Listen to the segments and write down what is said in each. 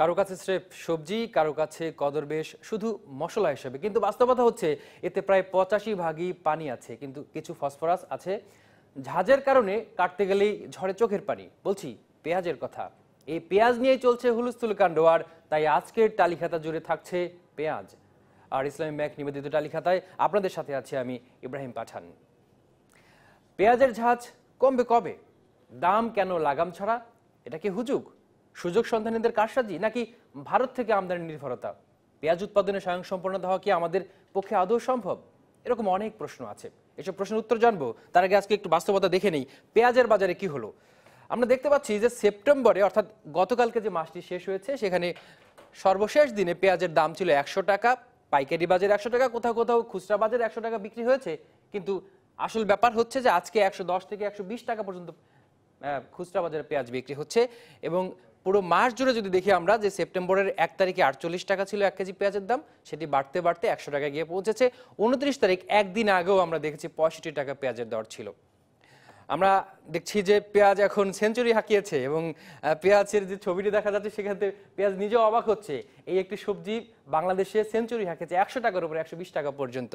কারো কাছে স্রেফ সবজি কারো কাছে কদর বেশ শুধু মশলা হিসেবে কিন্তু বাস্তবতা হচ্ছে এতে প্রায় পঁচাশি ভাগই পানি আছে কিন্তু কিছু ফসফরাস আছে ঝাঁজের কারণে কাটতে গেলেই ঝড়ে চোখের পানি বলছি পেঁয়াজের কথা এই পেঁয়াজ নিয়ে চলছে হুলস্থুল কাণ্ড আর তাই আজকের টালিখাতা জুড়ে থাকছে পেঁয়াজ আর ইসলামী ব্যাংক নিবেদিত টালিখাতায় আপনাদের সাথে আছি আমি ইব্রাহিম পাঠান পেঁয়াজের ঝাঁজ কমবে কবে দাম কেন লাগাম ছাড়া এটা কি হুজুক সুযোগ সন্ধানীদের কারসাজি নাকি ভারত থেকে আমদানি নির্ভরতা পেঁয়াজ উৎপাদনে স্বয়ংসম্পূর্ণতা হওয়া কি আমাদের পক্ষে আদৌ সম্ভব এরকম অনেক প্রশ্ন আছে এসব প্রশ্নের উত্তর জানবো তার আগে আজকে একটু বাস্তবতা দেখে নেই পেঁয়াজের বাজারে কি হলো আমরা দেখতে পাচ্ছি যে সেপ্টেম্বরে অর্থাৎ গতকালকে যে মাসটি শেষ হয়েছে সেখানে সর্বশেষ দিনে পেঁয়াজের দাম ছিল একশো টাকা পাইকারি বাজারে একশো টাকা কোথাও কোথাও খুচরা বাজারে একশো টাকা বিক্রি হয়েছে কিন্তু আসল ব্যাপার হচ্ছে যে আজকে একশো থেকে একশো টাকা পর্যন্ত খুচরা বাজারে পেঁয়াজ বিক্রি হচ্ছে এবং পুরো মাস জুড়ে যদি দেখি আমরা যে সেপ্টেম্বরের এক তারিখে আটচল্লিশ টাকা ছিল এক কেজি পেঁয়াজের দাম সেটি বাড়তে বাড়তে একশো টাকা গিয়ে পৌঁছেছে উনত্রিশ তারিখ একদিন আগেও আমরা দেখেছি পঁয়ষট্টি টাকা পেঁয়াজের দর ছিল আমরা দেখছি যে পেঁয়াজ এখন সেঞ্চুরি হাঁকিয়েছে এবং পেঁয়াজের যে ছবিটি দেখা যাচ্ছে সেখানে পেঁয়াজ নিজেও অবাক হচ্ছে এই একটি সবজি বাংলাদেশে সেঞ্চুরি হাঁকিয়েছে একশো টাকার উপরে একশো টাকা পর্যন্ত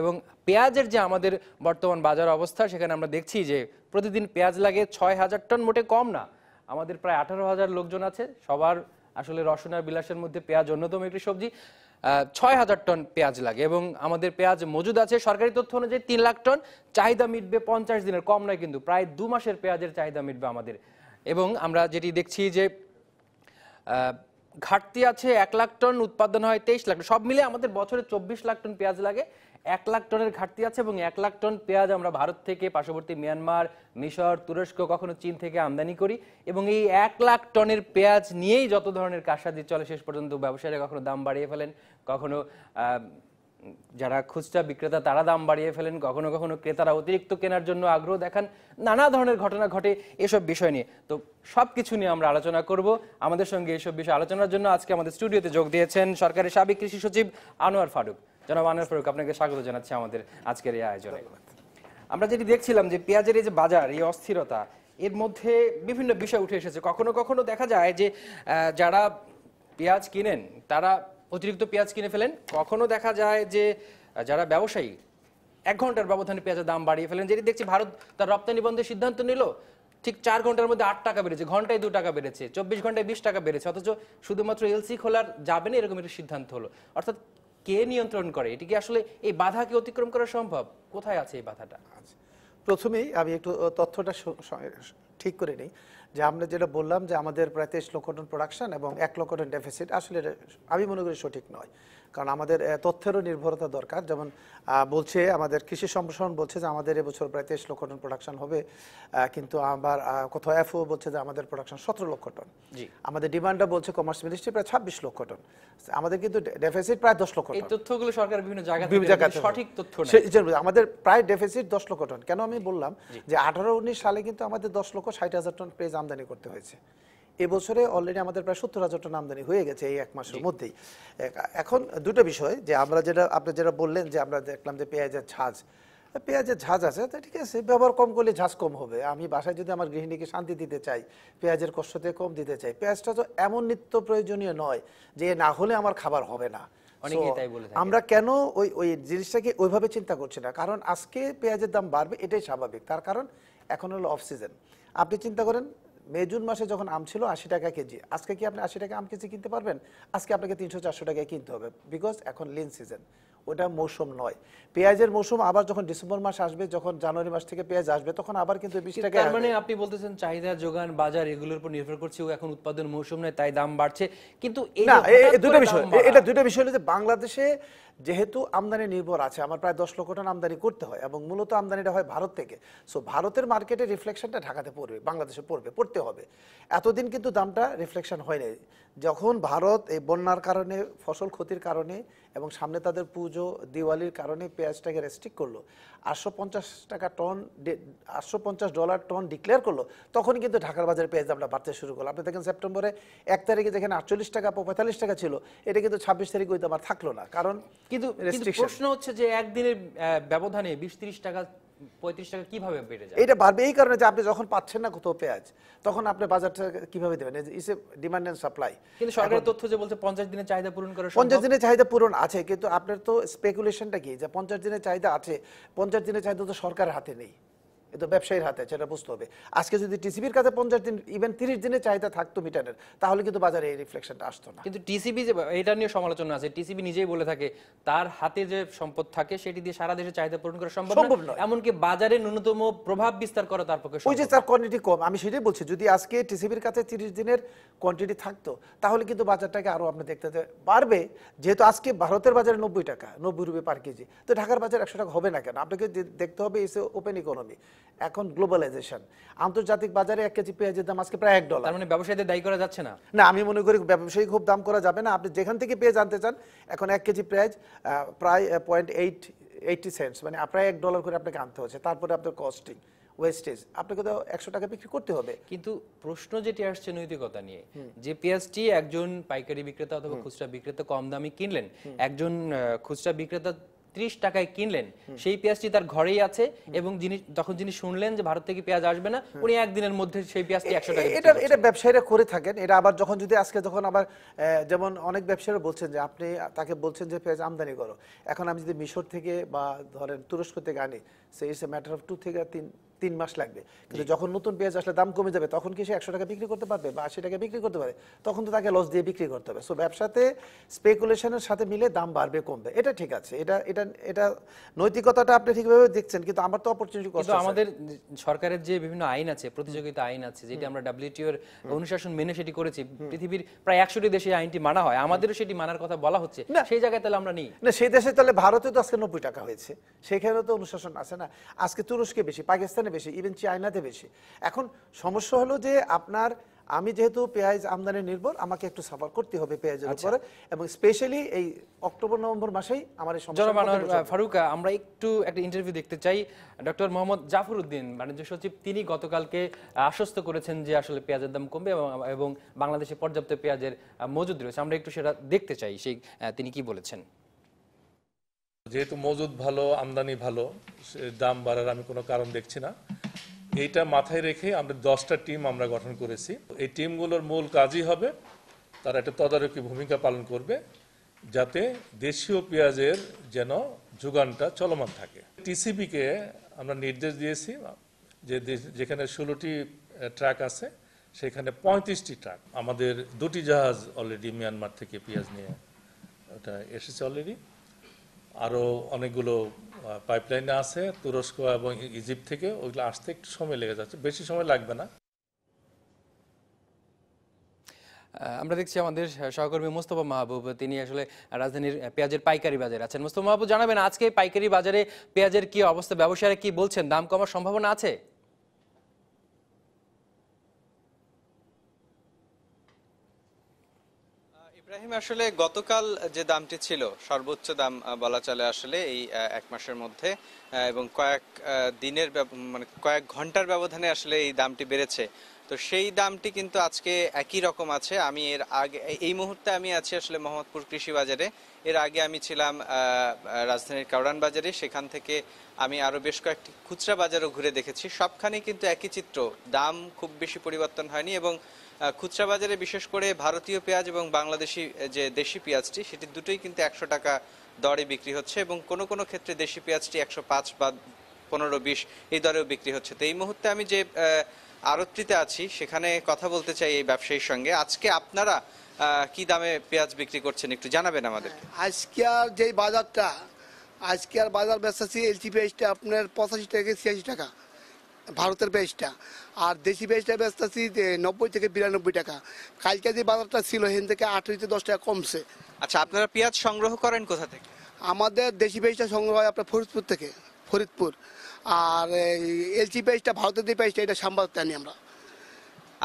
এবং পেঁয়াজের যে আমাদের বর্তমান বাজার অবস্থা সেখানে আমরা দেখছি যে প্রতিদিন পেঁয়াজ লাগে ছয় হাজার টন মোটে কম না আমাদের প্রায় আঠারো হাজার লোকজন আছে সবার আসলে রসুন আর বিলাসের মধ্যে পেঁয়াজ অন্যতম একটি সবজি ছয় হাজার টন পেঁয়াজ লাগে এবং আমাদের পেঁয়াজ মজুদ আছে সরকারি তথ্য অনুযায়ী তিন লাখ টন চাহিদা মিটবে পঞ্চাশ দিনের কম নয় কিন্তু প্রায় দু মাসের পেঁয়াজের চাহিদা মিটবে আমাদের এবং আমরা যেটি দেখছি যে ঘাটতি আছে এক লাখ টন উৎপাদন হয় তেইশ লাখ সব মিলে আমাদের বছরে চব্বিশ লাখ টন পেঁয়াজ লাগে এক লাখ টনের ঘাটতি আছে এবং এক লাখ টন পেঁয়াজ আমরা ভারত থেকে পার্শ্ববর্তী মিয়ানমার মিশর তুরস্ক কখনো চীন থেকে আমদানি করি এবং এই এক লাখ টনের পেঁয়াজ নিয়েই যত ধরনের কারসাজি চলে শেষ পর্যন্ত ব্যবসায়ীরা কখনো দাম বাড়িয়ে ফেলেন কখনো যারা খুচরা বিক্রেতা তারা দাম বাড়িয়ে ফেলেন কখনো কখনো ক্রেতারা অতিরিক্ত কেনার জন্য আগ্রহ দেখান নানা ধরনের ঘটনা ঘটে এসব বিষয় নিয়ে তো সব কিছু নিয়ে আমরা আলোচনা করব আমাদের সঙ্গে এসব বিষয় আলোচনার জন্য আজকে আমাদের স্টুডিওতে যোগ দিয়েছেন সরকারের সাবেক কৃষি সচিব আনোয়ার ফারুক জনাব আনোয়ার ফারুক আপনাকে স্বাগত জানাচ্ছি আমাদের আজকের এই আয়োজনে আমরা যেটি দেখছিলাম যে পেঁয়াজের এই যে বাজার এই অস্থিরতা এর মধ্যে বিভিন্ন বিষয় উঠে এসেছে কখনো কখনো দেখা যায় যে যারা পেঁয়াজ কিনেন তারা অতিরিক্ত পেঁয়াজ কিনে ফেলেন কখনো দেখা যায় যে যারা ব্যবসায়ী এক ঘন্টার ব্যবধানে পেঁয়াজের দাম বাড়িয়ে ফেলেন যেটি দেখছি ভারত তার রপ্তানি বন্ধের সিদ্ধান্ত নিল ঠিক চার ঘন্টার মধ্যে আট টাকা বেড়েছে ঘন্টায় দু টাকা বেড়েছে চব্বিশ ঘন্টায় বিশ টাকা বেড়েছে অথচ শুধুমাত্র এলসি খোলার যাবে না এরকম একটা সিদ্ধান্ত হলো অর্থাৎ কে নিয়ন্ত্রণ করে এটি কি আসলে এই বাধাকে অতিক্রম করা সম্ভব কোথায় আছে এই বাধাটা আচ্ছা। প্রথমেই আমি একটু তথ্যটা ঠিক করে নিই যে আমরা যেটা বললাম যে আমাদের প্রায় তেইশ লক্ষ টন প্রোডাকশন এবং এক লক্ষ টন ডেফিসিট আসলে আমি মনে করি সঠিক নয় কারণ আমাদের তথ্যেরও নির্ভরতা দরকার যেমন বলছে আমাদের কৃষি সম্প্রসারণ বলছে যে আমাদের এবছর প্রায় তেইশ লক্ষ টন প্রোডাকশন হবে কিন্তু আবার কোথাও এফও বলছে যে আমাদের প্রোডাকশন সতেরো লক্ষ টন জি আমাদের ডিমান্ডটা বলছে কমার্স মিনিস্ট্রি প্রায় ছাব্বিশ লক্ষ টন আমাদের কিন্তু ডেফিসিট প্রায় দশ লক্ষ এই তথ্যগুলো সরকার বিভিন্ন জায়গায় সঠিক তথ্য আমাদের প্রায় ডেফিসিট দশ লক্ষ টন কেন আমি বললাম যে আঠারো উনিশ সালে কিন্তু আমাদের দশ লক্ষ ষাট হাজার টন পেজ আমদানি করতে হয়েছে এবছরে অলরেডি আমাদের প্রায় সত্তর হাজার টন আমদানি হয়ে গেছে এই এক মাসের মধ্যেই এখন দুটো বিষয় যে আমরা যেটা আপনি যেটা বললেন যে আমরা দেখলাম যে পেঁয়াজের ঝাঁজ পেঁয়াজের ঝাঁজ আছে তা ঠিক আছে ব্যবহার কম করলে ঝাঁজ কম হবে আমি বাসায় যদি আমার গৃহিণীকে শান্তি দিতে চাই পেঁয়াজের কষ্টতে কম দিতে চাই পেঁয়াজটা তো এমন নিত্য প্রয়োজনীয় নয় যে না হলে আমার খাবার হবে না আমরা কেন ওই ওই জিনিসটাকে ওইভাবে চিন্তা করছি না কারণ আজকে পেঁয়াজের দাম বাড়বে এটাই স্বাভাবিক তার কারণ এখন হলো অফ সিজন আপনি চিন্তা করেন মে জুন মাসে যখন আম ছিল আশি টাকা কেজি আজকে কি আপনি আশি টাকা আম কেজি কিনতে পারবেন আজকে আপনাকে তিনশো চারশো টাকায় কিনতে হবে বিকজ এখন লিন সিজন ওটা মৌসুম নয় পেঁয়াজের মৌসুম আবার যখন ডিসেম্বর মাস আসবে যখন জানুয়ারি মাস থেকে পেঁয়াজ আসবে তখন আবার কিন্তু মানে আপনি বলতেছেন চাহিদা যোগান বাজার এগুলোর উপর নির্ভর করছে এখন উৎপাদন মৌসুম নয় তাই দাম বাড়ছে কিন্তু দুটো বিষয় এটা দুটো বিষয় হলো যে বাংলাদেশে যেহেতু আমদানি নির্ভর আছে আমার প্রায় দশ লক্ষ টন আমদানি করতে হয় এবং মূলত আমদানিটা হয় ভারত থেকে সো ভারতের মার্কেটে রিফ্লেকশনটা ঢাকাতে পড়বে বাংলাদেশে পড়বে পড়তে হবে এতদিন কিন্তু দামটা রিফ্লেকশন হয়নি যখন ভারত এই বন্যার কারণে ফসল ক্ষতির কারণে এবং সামনে তাদের পুজো দিওয়ালির কারণে পেঁয়াজটাকে রেস্ট্রিক্ট করলো আটশো পঞ্চাশ টাকা টন আটশো পঞ্চাশ ডলার টন ডিক্লেয়ার করলো তখন কিন্তু ঢাকার বাজারে পেঁয়াজ দামটা বাড়তে শুরু করলো আপনি দেখেন সেপ্টেম্বরে এক তারিখে যেখানে আটচল্লিশ টাকা পঁয়তাল্লিশ টাকা ছিল এটা কিন্তু ছাব্বিশ তারিখ ওই দাম আর থাকলো না কারণ কিন্তু প্রশ্ন হচ্ছে যে একদিনের ব্যবধানে বিশ তিরিশ টাকা পঁয়ত্রিশ টাকা কিভাবে বেড়ে এটা বাড়বে এই কারণে যে আপনি যখন পাচ্ছেন না কোথাও পেঁয়াজ তখন আপনি বাজারটা কিভাবে দেবেন ডিমান্ড এন্ড সাপ্লাই কিন্তু সরকারের তথ্য যে বলছে পঞ্চাশ দিনে চাহিদা পূরণ করা দিনে চাহিদা পূরণ আছে কিন্তু আপনার তো স্পেকুলেশনটা কি যে পঞ্চাশ দিনের চাহিদা আছে পঞ্চাশ দিনের চাহিদা তো সরকারের হাতে নেই এ তো ব্যবসায়ীর হাতে সেটা বুঝতে হবে আজকে যদি টিসিবির কাছে পঞ্চাশ দিন ইভেন তিরিশ দিনের চাহিদা থাকতো মিটারের তাহলে কিন্তু বাজারে এই রিফ্লেকশনটা আসতো না কিন্তু টিসিবি যে এটা নিয়ে সমালোচনা আছে টিসিবি নিজেই বলে থাকে তার হাতে যে সম্পদ থাকে সেটি দিয়ে সারা দেশে চাহিদা পূরণ করা সম্ভব নয় এমনকি বাজারে ন্যূনতম প্রভাব বিস্তার করা তার পক্ষে ওই যে তার কোয়ান্টিটি কম আমি সেটাই বলছি যদি আজকে টিসিবির কাছে তিরিশ দিনের কোয়ান্টিটি থাকতো তাহলে কিন্তু বাজারটাকে আরও আপনি দেখতে পারবে যেহেতু আজকে ভারতের বাজারে নব্বই টাকা নব্বই রুপি পার কেজি তো ঢাকার বাজার একশো টাকা হবে না কেন আপনাকে দেখতে হবে এসে ওপেন ইকোনমি এখন গ্লোবালাইজেশন আন্তর্জাতিক বাজারে এক কেজি পেঁয়াজের দাম আজকে প্রায় এক ডলার মানে ব্যবসায়ীদের দায়ী করা যাচ্ছে না না আমি মনে করি ব্যবসায়ী খুব দাম করা যাবে না আপনি যেখান থেকে পেঁয়াজ আনতে চান এখন এক কেজি পেঁয়াজ প্রায় পয়েন্ট এইট এইটি সেন্টস মানে প্রায় এক ডলার করে আপনাকে আনতে হচ্ছে তারপরে আপনার কস্টিং ওয়েস্টেজ আপনাকে তো একশো টাকা বিক্রি করতে হবে কিন্তু প্রশ্ন যেটি আসছে নৈতিকতা নিয়ে যে পেঁয়াজটি একজন পাইকারি বিক্রেতা অথবা খুচরা বিক্রেতা কম দামে কিনলেন একজন খুচরা বিক্রেতা 30 টাকায় কিনলেন সেই পেঁয়াজটি তার ঘরেই আছে এবং যিনি যখন যিনি শুনলেন যে ভারত থেকে পেঁয়াজ আসবে না উনি একদিনের মধ্যে সেই পেঁয়াজটি একশো টাকা এটা এটা ব্যবসায়ীরা করে থাকেন এটা আবার যখন যদি আজকে যখন আবার যেমন অনেক ব্যবসায়ীরা বলছেন যে আপনি তাকে বলছেন যে পেঁয়াজ আমদানি করো এখন আমি যদি মিশর থেকে বা ধরেন তুরস্ক থেকে আনি সে it's a matter of two থেকে তিন তিন মাস লাগবে কিন্তু যখন নতুন পেঁয়াজ আসলে দাম কমে যাবে তখন কি সে একশো টাকা বিক্রি করতে পারবে বা আশি টাকা বিক্রি করতে পারে তখন তো তাকে লস দিয়ে বিক্রি করতে হবে সো ব্যবসাতে স্পেকুলেশনের সাথে মিলে দাম বাড়বে কমবে এটা ঠিক আছে এটা এটা এটা নৈতিকতাটা আপনি ঠিকভাবে দেখছেন কিন্তু আমার তো অপরচুনিটি কষ্ট আমাদের সরকারের যে বিভিন্ন আইন আছে প্রতিযোগিতা আইন আছে যেটি আমরা ডাব্লিউটিও এর অনুশাসন মেনে সেটি করেছি পৃথিবীর প্রায় একশোটি দেশে আইনটি মানা হয় আমাদেরও সেটি মানার কথা বলা হচ্ছে সেই জায়গায় তাহলে আমরা নিই না সেই দেশে তাহলে ভারতে তো আজকে নব্বই টাকা হয়েছে সেখানে তো অনুশাসন আছে না না আজকে তুরস্কে বেশি পাকিস্তানে বেশি ইভেন চায়নাতে বেশি এখন সমস্যা হলো যে আপনার আমি যেহেতু পেঁয়াজ আমদানি নির্ভর আমাকে একটু সাফার করতে হবে পেঁয়াজের আচ্ছা। উপরে এবং স্পেশালি এই অক্টোবর নভেম্বর মাসেই আমার ফারুক আমরা একটু একটা ইন্টারভিউ দেখতে চাই ডক্টর মোহাম্মদ জাফর উদ্দিন বাণিজ্য সচিব তিনি গতকালকে আশ্বস্ত করেছেন যে আসলে পেঁয়াজের দাম কমবে এবং বাংলাদেশে পর্যাপ্ত পেঁয়াজের মজুদ রয়েছে আমরা একটু সেটা দেখতে চাই সেই তিনি কি বলেছেন যেহেতু মজুদ ভালো আমদানি ভালো দাম বাড়ার আমি কোনো কারণ দেখছি না এইটা মাথায় রেখে আমরা দশটা টিম আমরা গঠন করেছি এই টিমগুলোর মূল কাজই হবে তারা একটা তদারকি ভূমিকা পালন করবে যাতে দেশীয় পেঁয়াজের যেন যোগানটা চলমান থাকে টিসিবিকে আমরা নির্দেশ দিয়েছি যে যেখানে ষোলোটি ট্রাক আছে সেখানে পঁয়ত্রিশটি ট্রাক আমাদের দুটি জাহাজ অলরেডি মিয়ানমার থেকে পেঁয়াজ নিয়ে ওটা এসেছে অলরেডি আরও অনেকগুলো পাইপলাইনে আছে তুরস্ক এবং ইজিপ্ট থেকে ওইগুলো আসতে একটু সময় লেগে যাচ্ছে বেশি সময় লাগবে না আমরা দেখছি আমাদের সহকর্মী মোস্তফা মাহবুব তিনি আসলে রাজধানীর পেঁয়াজের পাইকারি বাজারে আছেন মোস্তফা মাহবুব জানাবেন আজকে পাইকারি বাজারে পেঁয়াজের কি অবস্থা ব্যবসায়ীরা কি বলছেন দাম কমার সম্ভাবনা আছে ইব্রাহিম আসলে গতকাল যে দামটি ছিল সর্বোচ্চ দাম বলা চলে আসলে এই এক মাসের মধ্যে এবং কয়েক দিনের মানে কয়েক ঘন্টার ব্যবধানে আসলে এই দামটি বেড়েছে তো সেই দামটি কিন্তু আজকে একই রকম আছে আমি এর আগে এই মুহূর্তে আমি আছি আসলে মোহাম্মদপুর কৃষি বাজারে এর আগে আমি ছিলাম রাজধানীর কাউরান বাজারে সেখান থেকে আমি আরও বেশ কয়েকটি খুচরা বাজারও ঘুরে দেখেছি সবখানে কিন্তু একই চিত্র দাম খুব বেশি পরিবর্তন হয়নি এবং খুচরা বাজারে বিশেষ করে ভারতীয় পেঁয়াজ এবং বাংলাদেশি যে দেশি পেঁয়াজটি সেটি দুটোই কিন্তু একশো টাকা দরে বিক্রি হচ্ছে এবং কোনো কোনো ক্ষেত্রে দেশি পেঁয়াজটি একশো পাঁচ বা পনেরো বিশ এই দরেও বিক্রি হচ্ছে তো এই মুহূর্তে আমি যে আরত্রিতে আছি সেখানে কথা বলতে চাই এই ব্যবসায়ীর সঙ্গে আজকে আপনারা কি দামে পেঁয়াজ বিক্রি করছেন একটু জানাবেন আমাদের হ্যাঁ, আজকে আর যে বাজারটা আজকে আর বাজার বেচা এলটি পেঁয়াজটা আপনার পঁচাশি টাকা ছিয়াশি টাকা ভারতের বেচটা আর দেশি বেচটা বেচতেছি যে নব্বই থেকে বিরানব্বই টাকা কালকে যে বাজারটা ছিল হেন থেকে আঠারো থেকে দশ টাকা কমছে আচ্ছা আপনারা পেঁয়াজ সংগ্রহ করেন কোথা থেকে আমাদের দেশি পেঁয়াজটা সংগ্রহ হয় আপনার ফরিদপুর থেকে ফরিদপুর আর এলচি পেঁয়াজটা ভারতের যে পেঁয়াজটা এটা সাম্বাদ আনি আমরা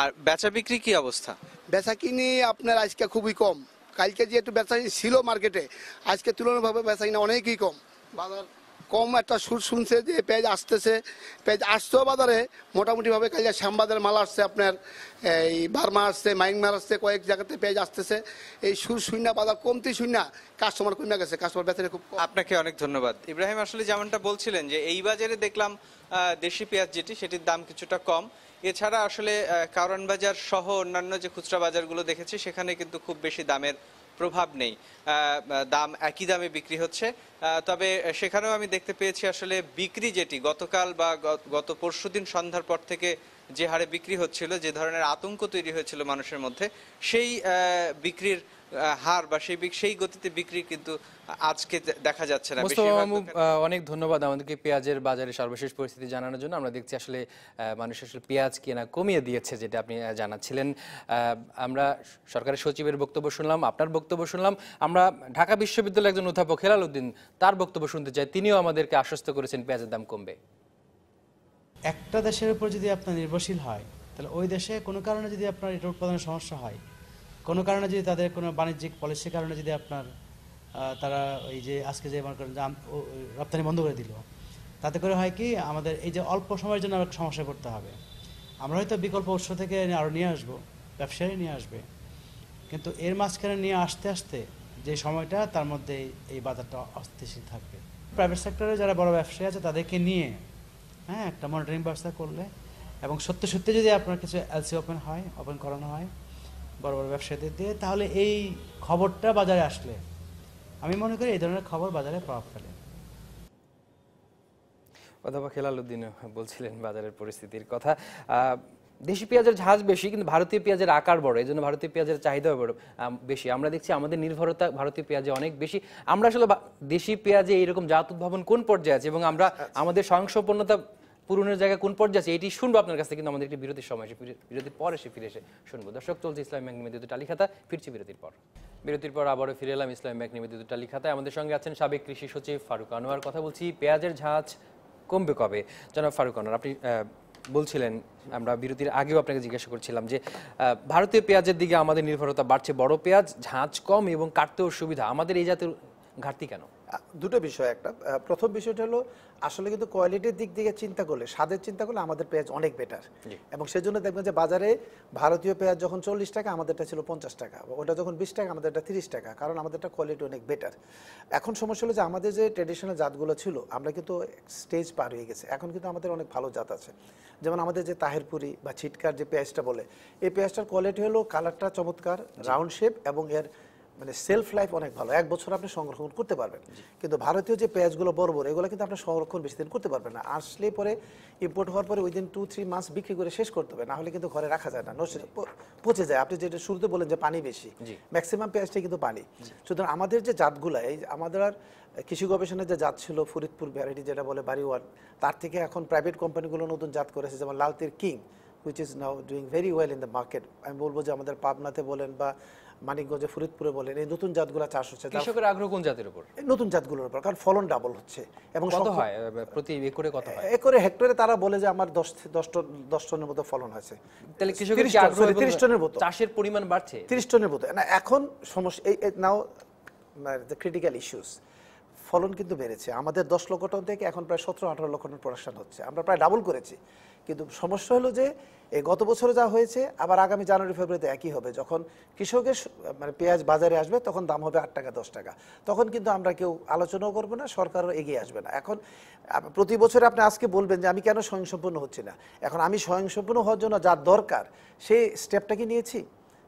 আর বেচা বিক্রি কি অবস্থা বেচা কিনি আপনার আজকে খুবই কম কালকে যে একটু বেচা ছিল মার্কেটে আজকে তুলনাভাবে বেচা কিনা অনেকই কম বাজার কম একটা সুর শুনছে যে পেঁয়াজ আসতেছে পেঁয়াজ আসতেও বাজারে মোটামুটিভাবে কাজ শ্যামবাজার মাল আসছে আপনার এই বার্মা আসছে মাইনমার আসছে কয়েক জায়গাতে পেঁয়াজ আসতেছে এই সুর শূন্য বাজার কমতি শূন্য কাস্টমার কমে গেছে কাস্টমার বেচারে খুব আপনাকে অনেক ধন্যবাদ ইব্রাহিম আসলে যেমনটা বলছিলেন যে এই বাজারে দেখলাম দেশি পেঁয়াজ যেটি সেটির দাম কিছুটা কম এছাড়া আসলে কারণ বাজার সহ অন্যান্য যে খুচরা বাজারগুলো দেখেছি সেখানে কিন্তু খুব বেশি দামের প্রভাব নেই দাম একই দামে বিক্রি হচ্ছে তবে সেখানেও আমি দেখতে পেয়েছি আসলে বিক্রি যেটি গতকাল বা গত পরশুদিন সন্ধ্যার পর থেকে যে হারে বিক্রি হচ্ছিল যে ধরনের আতঙ্ক তৈরি হয়েছিল মানুষের মধ্যে সেই বিক্রির হার বা সেই সেই গতিতে বিক্রি কিন্তু আজকে দেখা যাচ্ছে না অনেক ধন্যবাদ আমাদেরকে পেঁয়াজের বাজারে সর্বশেষ পরিস্থিতি জানানোর জন্য আমরা দেখছি আসলে মানুষ আসলে পেঁয়াজ কেনা কমিয়ে দিয়েছে যেটা আপনি জানাচ্ছিলেন আমরা সরকারের সচিবের বক্তব্য শুনলাম আপনার বক্তব্য শুনলাম আমরা ঢাকা বিশ্ববিদ্যালয়ের একজন অধ্যাপক হেলাল উদ্দিন তার বক্তব্য শুনতে চাই তিনিও আমাদেরকে আশ্বস্ত করেছেন পেঁয়াজের দাম কমবে একটা দেশের উপর যদি আপনার নির্ভরশীল হয় তাহলে ওই দেশে কোনো কারণে যদি আপনার এটা উৎপাদনের সমস্যা হয় কোনো কারণে যদি তাদের কোনো বাণিজ্যিক পলিসির কারণে যদি আপনার তারা ওই যে আজকে যে মনে করেন যে রপ্তানি বন্ধ করে দিল তাতে করে হয় কি আমাদের এই যে অল্প সময়ের জন্য আমরা সমস্যা করতে হবে আমরা হয়তো বিকল্প উৎস থেকে আরও নিয়ে আসবো ব্যবসায়ী নিয়ে আসবে কিন্তু এর মাঝখানে নিয়ে আসতে আসতে যে সময়টা তার মধ্যে এই বাজারটা অস্থিতিশীল থাকবে প্রাইভেট সেক্টরে যারা বড় ব্যবসায়ী আছে তাদেরকে নিয়ে হ্যাঁ একটা মনিটরিং ব্যবস্থা করলে এবং সত্যি সত্যি যদি আপনার কিছু এলসি ওপেন হয় ওপেন করানো হয় বড় বড় ব্যবসায়ীদের দিয়ে তাহলে এই খবরটা বাজারে আসলে আমি মনে করি এই ধরনের খবর বাজারে প্রভাব ফেলে অধ্যাপক হেলাল উদ্দিন বলছিলেন বাজারের পরিস্থিতির কথা দেশি পেঁয়াজের ঝাঁজ বেশি কিন্তু ভারতীয় পেঁয়াজের আকার বড় এই জন্য ভারতীয় পেঁয়াজের চাহিদাও বড় বেশি আমরা দেখছি আমাদের নির্ভরতা ভারতীয় পেঁয়াজে অনেক বেশি আমরা আসলে দেশি পেঁয়াজে এইরকম জাত উদ্ভাবন কোন পর্যায়ে আছে এবং আমরা আচ্ছা। আমাদের স্বয়ংসম্পন্নতা পূরণের জায়গায় কোন পর্যায়ে আছে এটি শুনবো আপনার কাছে কিন্তু আমাদের একটি বিরতির সময় এসে বিরতির পর এসে ফিরে এসে শুনবো দর্শক চলছে ইসলাম ব্যাংক নিবেদিত টালিখাতা ফিরছি বিরতির পর বিরতির পর আবারও ফিরে এলাম ইসলাম ব্যাংক নিবেদিত টালিখাতায় আমাদের সঙ্গে আছেন সাবেক কৃষি সচিব ফারুক আনোয়ার কথা বলছি পেঁয়াজের ঝাঁজ কমবে কবে জনাব ফারুক আনোয়ার আপনি বলছিলেন আমরা বিরতির আগেও আপনাকে জিজ্ঞাসা করছিলাম যে ভারতীয় পেঁয়াজের দিকে আমাদের নির্ভরতা বাড়ছে বড় পেঁয়াজ ঝাঁজ কম এবং কাটতেও সুবিধা আমাদের এই জাতের ঘাটতি কেন দুটো বিষয় একটা প্রথম বিষয়টা হলো আসলে কিন্তু কোয়ালিটির দিক থেকে চিন্তা করলে স্বাদের চিন্তা করলে আমাদের পেঁয়াজ অনেক বেটার এবং সেজন্য দেখবেন যে বাজারে ভারতীয় পেঁয়াজ যখন চল্লিশ টাকা আমাদেরটা ছিল পঞ্চাশ টাকা ওটা যখন বিশ টাকা আমাদেরটা তিরিশ টাকা কারণ আমাদেরটা কোয়ালিটি অনেক বেটার এখন সমস্যা হলো যে আমাদের যে ট্রেডিশনাল জাতগুলো ছিল আমরা কিন্তু স্টেজ পার হয়ে গেছে এখন কিন্তু আমাদের অনেক ভালো জাত আছে যেমন আমাদের যে তাহেরপুরি বা ছিটকার যে পেঁয়াজটা বলে এই পেঁয়াজটার কোয়ালিটি হলো কালারটা চমৎকার রাউন্ড শেপ এবং এর মানে সেলফ লাইফ অনেক ভালো এক বছর আপনি সংরক্ষণ করতে পারবেন কিন্তু ভারতীয় যে পেঁয়াজগুলো বড় বড় এগুলো কিন্তু আপনি সংরক্ষণ বেশি দিন করতে পারবেন না আসলে পরে ইম্পোর্ট হওয়ার পরে উইদিন টু থ্রি মাস বিক্রি করে শেষ করতে হবে না হলে কিন্তু ঘরে রাখা যায় না পচে যায় আপনি যেটা শুরুতে বলেন যে পানি বেশি ম্যাক্সিমাম পেঁয়াজটাই কিন্তু পানি সুতরাং আমাদের যে জাতগুলা এই আমাদের আর কৃষি গবেষণার যে জাত ছিল ফরিদপুর ভ্যারাইটি যেটা বলে বাড়িওয়ান তার থেকে এখন প্রাইভেট কোম্পানিগুলো নতুন জাত করেছে যেমন Lalteer king which is now doing very well in the market আমি বলবো যে আমাদের পাবনাতে বলেন বা মানিকগঞ্জে ফরিদপুরে বলেন এই নতুন জাতগুলো চাষ হচ্ছে কৃষকের আগ্রহ কোন জাতের উপর নতুন জাতগুলোর উপর কারণ ফলন ডাবল হচ্ছে এবং কত হয় প্রতি একরে কত হয় একরে হেক্টরে তারা বলে যে আমার 10 10 টন 10 টনের মতো ফলন হয়েছে তাহলে কৃষকের আগ্রহ 30 টনের মতো চাষের পরিমাণ বাড়ছে 30 টনের মতো না এখন সমস্যা এই নাও দ্য ক্রিটিক্যাল ইস্যুস ফলন কিন্তু বেড়েছে আমাদের 10 লক্ষ টন থেকে এখন প্রায় 17 18 লক্ষ টন প্রোডাকশন হচ্ছে আমরা প্রায় ডাবল করেছি কিন্তু সমস্যা হলো যে এই গত বছরে যা হয়েছে আবার আগামী জানুয়ারি ফেব্রুয়ারিতে একই হবে যখন কৃষকের মানে পেঁয়াজ বাজারে আসবে তখন দাম হবে আট টাকা দশ টাকা তখন কিন্তু আমরা কেউ আলোচনাও করবো না সরকারও এগিয়ে আসবে না এখন প্রতি বছরে আপনি আজকে বলবেন যে আমি কেন স্বয়ংসম্পূর্ণ হচ্ছি না এখন আমি স্বয়ংসম্পূর্ণ হওয়ার জন্য যা দরকার সেই স্টেপটা কি নিয়েছি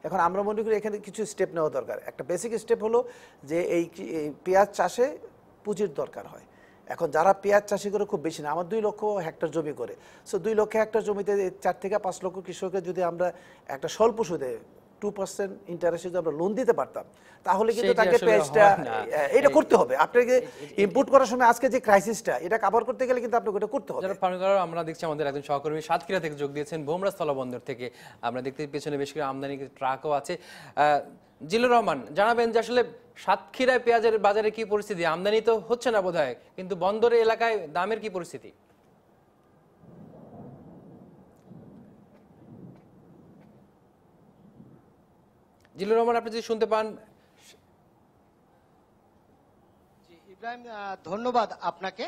এখন আমরা মনে করি এখানে কিছু স্টেপ নেওয়া দরকার একটা বেসিক স্টেপ হলো যে এই পেঁয়াজ চাষে পুঁজির দরকার হয় এখন যারা পেঁয়াজ চাষি করে খুব বেশি না আমার দুই লক্ষ হেক্টর জমি করে সো দুই লক্ষ হেক্টর জমিতে চার থেকে পাঁচ লক্ষ কৃষকের যদি আমরা একটা স্বল্প সুদে টু পার্সেন্ট ইন্টারেস্টে যদি আমরা লোন দিতে পারতাম তাহলে কিন্তু তাকে পেজটা এটা করতে হবে আপনাকে ইম্পোর্ট করার সময় আজকে যে ক্রাইসিসটা এটা করতে গেলে কিন্তু আপনাকে এটা করতে হবে আমরা দেখছি আমাদের একজন সহকর্মী সাতক্ষীরা থেকে যোগ দিয়েছেন ভোমরা স্থলবন্দর থেকে আমরা দেখতে পেছনে বেশ কিছু আমদানি ট্রাকও আছে জিলুর রহমান জানাবেন যে আসলে সাতক্ষীরায় পেঁয়াজের বাজারে কি পরিস্থিতি আমদানি তো হচ্ছে না বোধহয় কিন্তু বন্দরে এলাকায় দামের কি পরিস্থিতি জিলুর রহমান আপনি যদি শুনতে পান ইব্রাহিম ধন্যবাদ আপনাকে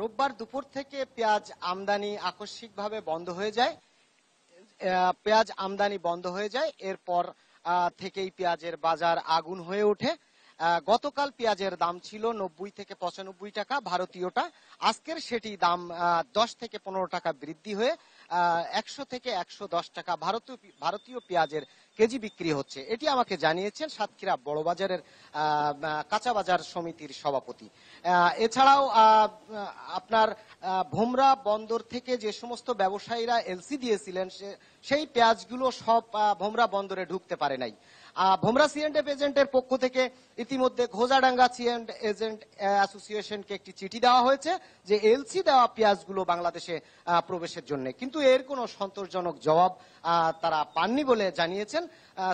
রোববার দুপুর থেকে পেঁয়াজ আমদানি আকস্মিকভাবে বন্ধ হয়ে যায় পেঁয়াজ আমদানি বন্ধ হয়ে যায় এরপর থেকেই পেঁয়াজের বাজার আগুন হয়ে ওঠে গতকাল পেঁয়াজের দাম ছিল নব্বই থেকে পঁচানব্বই টাকা ভারতীয়টা আজকের সেটি দাম দশ থেকে পনেরো টাকা বৃদ্ধি হয়ে একশো থেকে একশো দশ টাকা ভারতীয় ভারতীয় পেঁয়াজের কেজি বিক্রি হচ্ছে এটি আমাকে জানিয়েছেন সাতক্ষীরা বড়বাজারের কাঁচা বাজার সমিতির সভাপতি এছাড়াও আপনার ভোমরা বন্দর থেকে যে সমস্ত ব্যবসায়ীরা এলসি দিয়েছিলেন সেই পেঁয়াজগুলো সব ভোমরা বন্দরে ঢুকতে পারে নাই ভোমরা সিএন্ডএফ এজেন্টের পক্ষ থেকে ইতিমধ্যে ঘোজাডাঙ্গা সিএন্ড এজেন্ট অ্যাসোসিয়েশনকে একটি চিঠি দেওয়া হয়েছে যে এলসি দেওয়া পেঁয়াজগুলো বাংলাদেশে প্রবেশের জন্য কিন্তু এর কোনো সন্তোষজনক জবাব তারা পাননি বলে জানিয়েছেন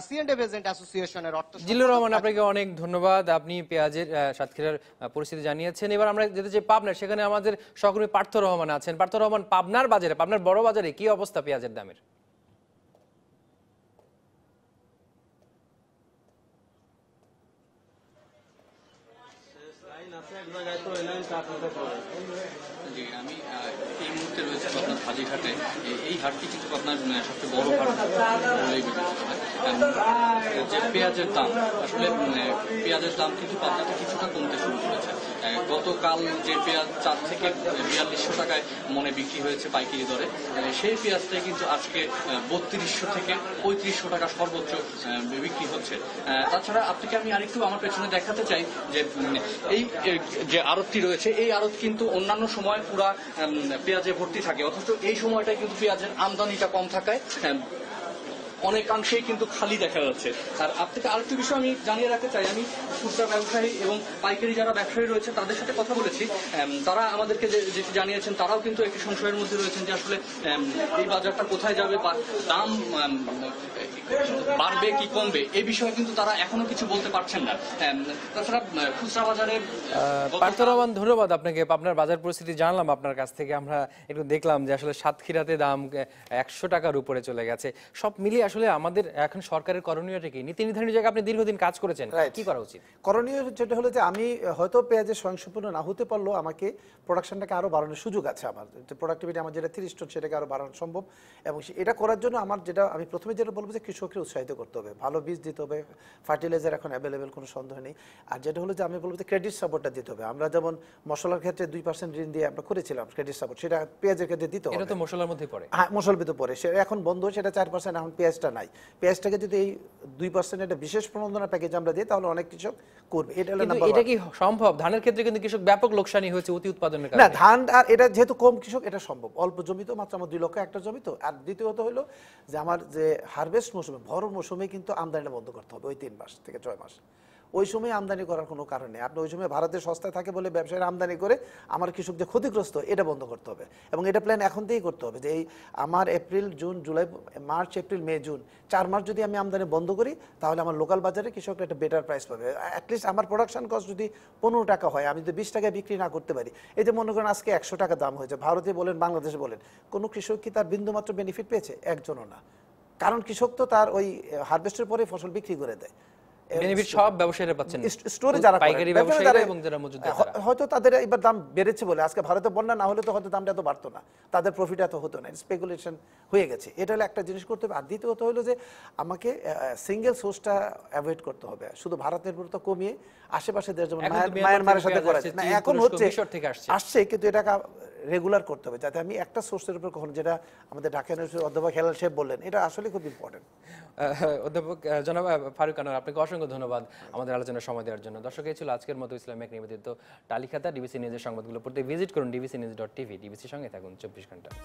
সিএন্ডএফ এজেন্ট অ্যাসোসিয়েশনের অর্থ জিল্লুর রহমান আপনাকে অনেক ধন্যবাদ আপনি পেঁয়াজের সাতক্ষীরার পরিস্থিতি জানিয়েছেন এবার আমরা যেতে চাই পাবনা সেখানে আমাদের সহকর্মী পার্থ রহমান আছেন পার্থ রহমান পাবনার বাজারে পাবনার বড় বাজারে কি অবস্থা পেঁয়াজের দামের জি আমি এই মুহূর্তে রয়েছে আপনার হাজিঘাটে এই হাটটি কিন্তু আপনার সবচেয়ে বড় হাট যে পেঁয়াজের দাম আসলে পেঁয়াজের দাম কিন্তু পাবনাতে কিছুটা কমতে শুরু করেছে গতকাল যে পেঁয়াজ চার থেকে বিয়াল্লিশশো টাকায় মনে বিক্রি হয়েছে পাইকারি দরে মানে সেই পেঁয়াজটাই কিন্তু আজকে বত্রিশশো থেকে পঁয়ত্রিশশো টাকা সর্বোচ্চ বিক্রি হচ্ছে তাছাড়া আপনাকে আমি আরেকটু আমার পেছনে দেখাতে চাই যে এই যে আড়তটি রয়েছে এই আড়ত কিন্তু অন্যান্য সময় পুরা পেঁয়াজে ভর্তি থাকে অথচ এই সময়টা কিন্তু পেঁয়াজের আমদানিটা কম থাকায় অনেকাংশেই কিন্তু খালি দেখা যাচ্ছে আর আপ থেকে আরেকটি বিষয় আমি জানিয়ে রাখতে চাই আমি খুচরা ব্যবসায়ী এবং পাইকারি যারা ব্যবসায়ী রয়েছে তাদের সাথে কথা বলেছি তারা আমাদেরকে যেটি জানিয়েছেন তারাও কিন্তু একটি সংশয়ের মধ্যে রয়েছেন যে আসলে এই বাজারটা কোথায় যাবে বা দাম বাড়বে কি কমবে এ বিষয়ে কিন্তু তারা এখনো কিছু বলতে পারছেন না তাছাড়া খুচরা বাজারে পার্থরহমান ধন্যবাদ আপনাকে আপনার বাজার পরিস্থিতি জানলাম আপনার কাছ থেকে আমরা একটু দেখলাম যে আসলে সাতক্ষীরাতে দাম একশো টাকার উপরে চলে গেছে সব মিলিয়ে আসলে আমাদের এখন সরকারের করণীয়টা কি নীতি নির্ধারণী জায়গায় আপনি দীর্ঘদিন কাজ করেছেন কি করা উচিত করণীয় যেটা হলো যে আমি হয়তো পেঁয়াজের স্বয়ংসম্পূর্ণ না হতে পারলেও আমাকে প্রোডাকশনটাকে আরও বাড়ানোর সুযোগ আছে আমার প্রোডাক্টিভিটি আমার যেটা তিরিশ টন সেটাকে আরও বাড়ানো সম্ভব এবং এটা করার জন্য আমার যেটা আমি প্রথমে যেটা বলবো যে কৃষককে উৎসাহিত করতে হবে ভালো বীজ দিতে হবে ফার্টিলাইজার এখন অ্যাভেলেবেল কোনো সন্দেহ নেই আর যেটা হলো যে আমি বলবো যে ক্রেডিট সাপোর্টটা দিতে হবে আমরা যেমন মশলার ক্ষেত্রে দুই পার্সেন্ট ঋণ দিয়ে আমরা করেছিলাম ক্রেডিট সাপোর্ট সেটা পেঁয়াজের ক্ষেত্রে দিতে হবে মশলার মধ্যে পড়ে হ্যাঁ মশলার ভিতরে পড়ে সেটা এখন বন্ধ সেটা চার পার্সেন্ট এখন পেঁয়াজটা নাই পেঁয়াজটাকে যদি এই দুই পার্সেন্ট একটা বিশেষ প্রণোদনা প্যাকেজ আমরা দিই তাহলে অনেক কৃষক করবে এটা এটা কি সম্ভব ধানের ক্ষেত্রে কিন্তু কৃষক ব্যাপক লোকসানি হয়েছে অতি উৎপাদনের কারণে না ধান আর এটা যেহেতু কম কৃষক এটা সম্ভব অল্প জমি তো মাত্র আমার দুই লক্ষ একটা জমি তো আর দ্বিতীয়ত হলো যে আমার যে হারভেস্ট মৌসুমে ভরণ মৌসুমে কিন্তু আমদানিটা বন্ধ করতে হবে ওই তিন মাস থেকে ছয় মাস ওই সময় আমদানি করার কোনো কারণ নেই আপনি ওই সময় ভারতের সস্তায় থাকে বলে ব্যবসায়ীরা আমদানি করে আমার কৃষকদের ক্ষতিগ্রস্ত এটা বন্ধ করতে হবে এবং এটা প্ল্যান এখন থেকেই করতে হবে যে এই আমার April June July March April May June চার মাস যদি আমি আমদানি বন্ধ করি তাহলে আমার লোকাল বাজারে কৃষকরা একটা বেটার প্রাইস পাবে অ্যাটলিস্ট আমার প্রোডাকশন কস্ট যদি পনেরো টাকা হয় আমি যদি বিশ টাকায় বিক্রি না করতে পারি এই যে মনে করেন আজকে একশো টাকা দাম হয়েছে ভারতে বলেন বাংলাদেশে বলেন কোনো কৃষক কি তার বিন্দুমাত্র বেনিফিট পেয়েছে একজনও না কারণ কৃষক তো তার ওই হারভেস্টের পরে ফসল বিক্রি করে দেয় হয়তো তাদের এবার দাম বেড়েছে বলে আজকে ভারতে বন্যা না হলে তো হয়তো দামটা এত বাড়তো না তাদের প্রফিট এত হতো না স্পেকুলেশন হয়ে গেছে এটা একটা জিনিস করতে হবে আর দ্বিতীয়ত হলো যে আমাকে সিঙ্গেল সোর্সটা অ্যাভয়েড করতে হবে শুধু ভারত নির্ভরতা কমিয়ে আশেপাশে দেশ যেমন মায়ানমারের সাথে করা এখন হচ্ছে আসছে কিন্তু এটা রেগুলার করতে হবে যাতে আমি একটা সোর্সের উপর কখনো যেটা আমাদের ঢাকা ইউনিভার্সিটির অধ্যাপক হেলাল সাহেব বললেন এটা আসলে খুব ইম্পর্টেন্ট অধ্যাপক জনাব ফারুক আনোয়ার আপনাকে অসংখ্য ধন্যবাদ আমাদের আলোচনা সময় দেওয়ার জন্য দর্শক এই ছিল আজকের মতো ইসলামিক নিবেদিত তালিকাতা ডিবিসি নিউজের সংবাদগুলো পড়তে ভিজিট করুন ডিবিসি নিউজ ডট টিভি ডিবিসির সঙ্গে থাকুন চব্বিশ ঘন্টা